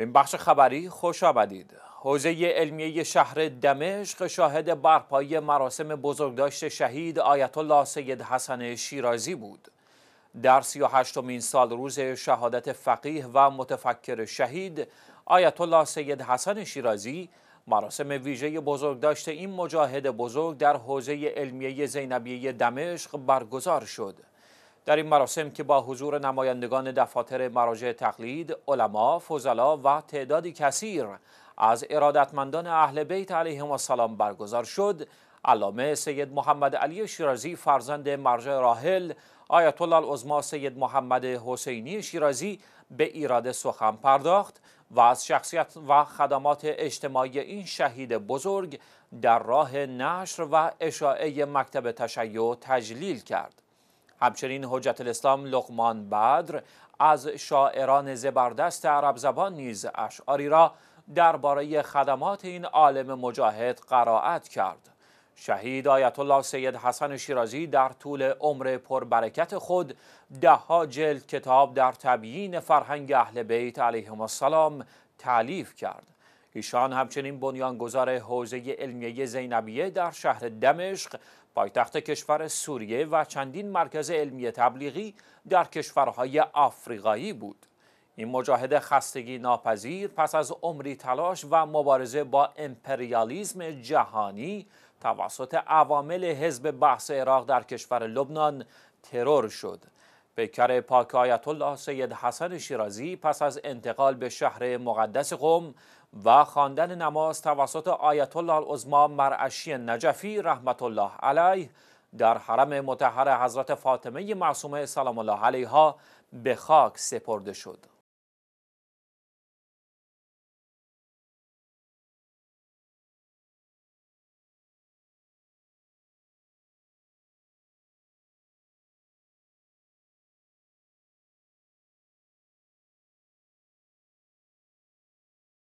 به این بخش خبری خوش آمدید حوزه علمیه شهر دمشق شاهد برپایی مراسم بزرگداشت شهید آیت الله سید حسن شیرازی بود در سی و هشتمین سال روز شهادت فقیه و متفکر شهید آیت الله سید حسن شیرازی مراسم ویژه بزرگداشت این مجاهد بزرگ در حوزه علمیه زینبیه دمشق برگزار شد در این مراسم که با حضور نمایندگان دفاتر مراجع تقلید، علما، فضلا و تعدادی کثیر از ارادتمندان اهل بیت علیهم السلام برگزار شد، علامه سید محمد علی شیرازی فرزند مرجع راحل آیت الله العظما سید محمد حسینی شیرازی به ایراد سخن پرداخت و از شخصیت و خدمات اجتماعی این شهید بزرگ در راه نشر و اشاعه مکتب تشیع تجلیل کرد. همچنین حجت الاسلام لقمان بدر از شاعران زبردست عرب زبان نیز اشعاری را درباره خدمات این عالم مجاهد قرائت کرد شهید آیت الله سید حسن شیرازی در طول عمر پربرکت خود ها جلد کتاب در تبیین فرهنگ اهل بیت علیهم السلام تعلیف کرد ایشان همچنین بنیانگذار حوزه علمیه زینبیه در شهر دمشق پایتخت کشور سوریه و چندین مرکز علمی تبلیغی در کشورهای آفریقایی بود این مجاهد خستگی ناپذیر پس از عمری تلاش و مبارزه با امپریالیزم جهانی توسط عوامل حزب بحث عراق در کشور لبنان ترور شد پیکر پاک آیت الله سید حسن شیرازی پس از انتقال به شهر مقدس قم و خواندن نماز توسط آیت الله العظما مرعشی نجفی رحمت الله علیه در حرم متحر حضرت فاطمه معصومه سلام الله علیها به خاک سپرده شد